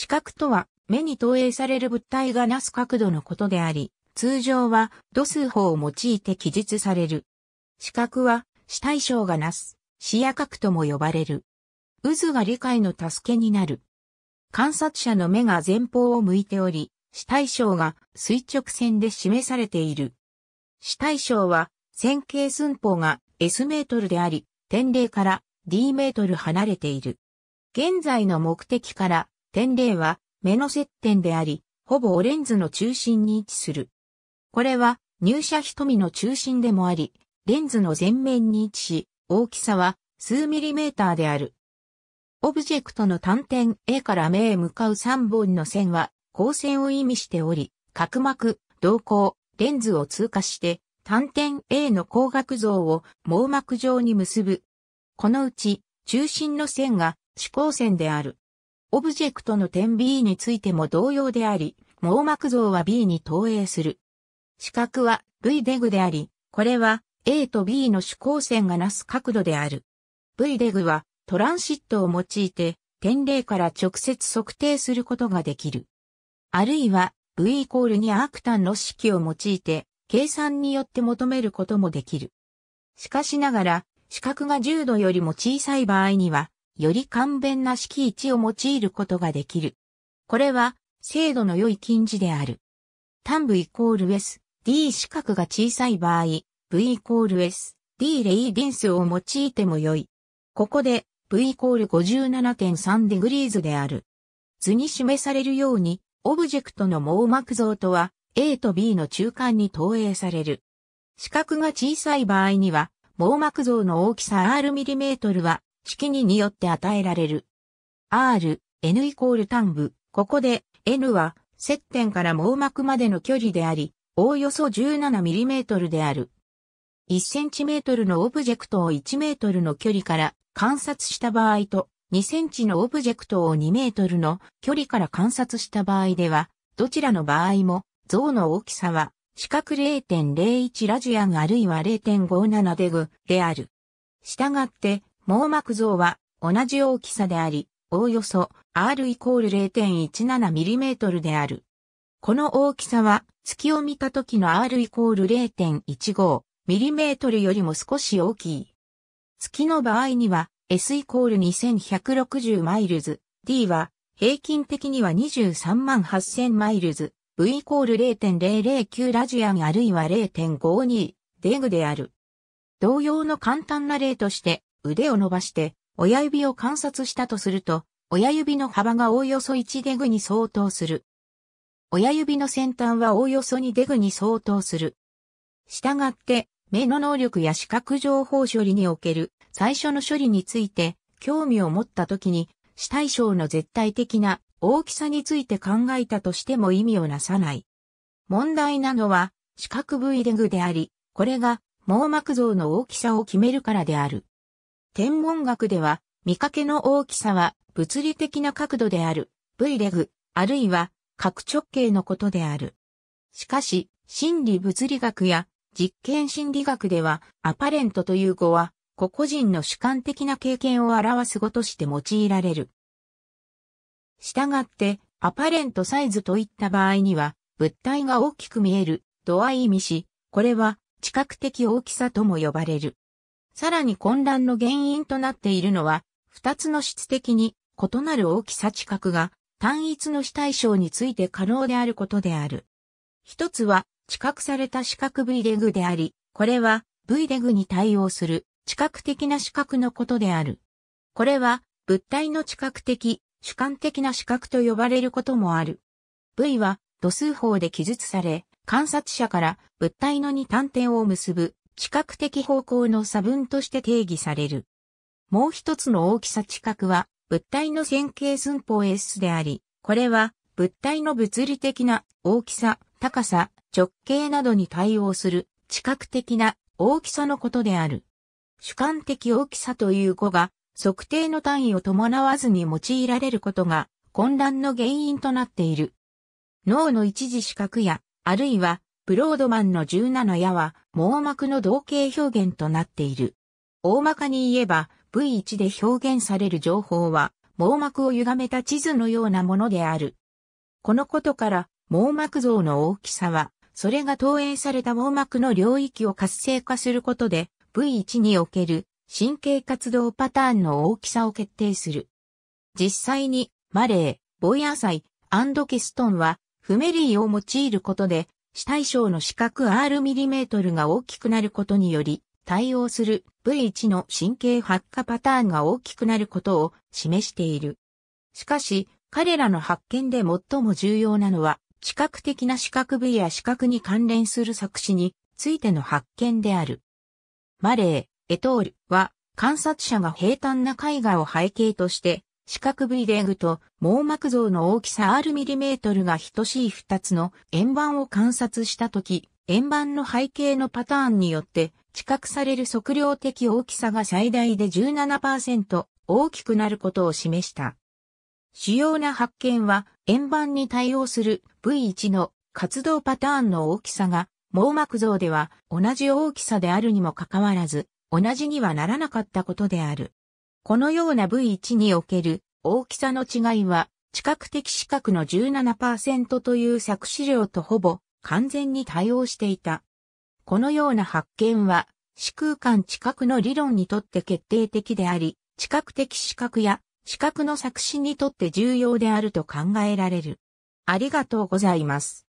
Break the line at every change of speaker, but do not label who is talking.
視覚とは、目に投影される物体がなす角度のことであり、通常は度数法を用いて記述される。視覚は、視対象がなす、視野角とも呼ばれる。渦が理解の助けになる。観察者の目が前方を向いており、視対象が垂直線で示されている。視対象は、線形寸法が S メートルであり、点例から D メートル離れている。現在の目的から点例は目の接点であり、ほぼオレンズの中心に位置する。これは入射瞳の中心でもあり、レンズの前面に位置し、大きさは数ミリメーターである。オブジェクトの単点 A から目へ向かう3本の線は光線を意味しており、角膜、瞳孔、レンズを通過して単点 A の光学像を網膜上に結ぶ。このうち中心の線が指向線である。オブジェクトの点 B についても同様であり、網膜像は B に投影する。視覚は V デグであり、これは A と B の主光線がなす角度である。V デグはトランシットを用いて点例から直接測定することができる。あるいは V イコールにアークタンの式を用いて計算によって求めることもできる。しかしながら、視覚が10度よりも小さい場合には、より簡便な式位置を用いることができる。これは、精度の良い近似である。単部イコール S、D 四角が小さい場合、V イコール S、D レイディンスを用いても良い。ここで、V イコール57.3デグリーズである。図に示されるように、オブジェクトの網膜像とは、A と B の中間に投影される。四角が小さい場合には、網膜像の大きさ R トルは式にによって与えられる。R、N イコール単部。ここで N は接点から網膜までの距離であり、おおよそ 17mm である。1cm のオブジェクトを 1m の距離から観察した場合と、2センチのオブジェクトを2メートルの距離から観察した場合では、どちらの場合も像の大きさは四角0.01ラジアンあるいは0.57デグである。したがって網膜像は同じ大きさであり、おおよそ R イコール 0.17mm である。この大きさは月を見た時の R イコール 0.15mm よりも少し大きい。月の場合には S イコール2160マイルズ、D は平均的には23万8000マイルズ、V イコール0.009ラジアンあるいは0.52デグである。同様の簡単な例として腕を伸ばして、親指を観察したとすると、親指の幅がおおよそ1デグに相当する。親指の先端はおおよそ2デグに相当する。したがって、目の能力や視覚情報処理における最初の処理について興味を持った時に、視対象の絶対的な大きさについて考えたとしても意味をなさない。問題なのは、視覚部位デグであり、これが網膜像の大きさを決めるからである。天文学では、見かけの大きさは物理的な角度である、V レグ、あるいは角直径のことである。しかし、心理物理学や実験心理学では、アパレントという語は、個々人の主観的な経験を表す語として用いられる。したがって、アパレントサイズといった場合には、物体が大きく見える、度合い意味し、これは、知覚的大きさとも呼ばれる。さらに混乱の原因となっているのは、二つの質的に異なる大きさ近くが単一の非対称について可能であることである。一つは、知覚された視覚 V レグであり、これは V レグに対応する知覚的な視覚のことである。これは物体の知覚的、主観的な視覚と呼ばれることもある。V は度数法で記述され、観察者から物体の二端点を結ぶ知覚的方向の差分として定義される。もう一つの大きさ知覚は、物体の線形寸法 S であり、これは、物体の物理的な大きさ、高さ、直径などに対応する知覚的な大きさのことである。主観的大きさという語が測定の単位を伴わずに用いられることが混乱の原因となっている。脳の一時視覚やあるいはブロードマンの17矢は網膜の同型表現となっている。大まかに言えば V1 で表現される情報は網膜を歪めた地図のようなものである。このことから網膜像の大きさはそれが投影された網膜の領域を活性化することで V1 における神経活動パターンの大きさを決定する。実際にマレー、ボイアサイ、アンドケストンはフメリーを用いることで死対象の四角 R mm が大きくなることにより、対応する V1 の神経発火パターンが大きくなることを示している。しかし、彼らの発見で最も重要なのは、視覚的な視覚部位や視覚に関連する作詞についての発見である。マレー、エトールは観察者が平坦な絵画を背景として四角 V レグと網膜像の大きさ R ミリメートルが等しい2つの円盤を観察したとき、円盤の背景のパターンによって、知覚される測量的大きさが最大で17%大きくなることを示した。主要な発見は、円盤に対応する V1 の活動パターンの大きさが、網膜像では同じ大きさであるにもかかわらず、同じにはならなかったことである。このような V1 における大きさの違いは、知覚的視覚の17%という作詞量とほぼ完全に対応していた。このような発見は、視空間知覚の理論にとって決定的であり、知覚的視覚や視覚の作詞にとって重要であると考えられる。ありがとうございます。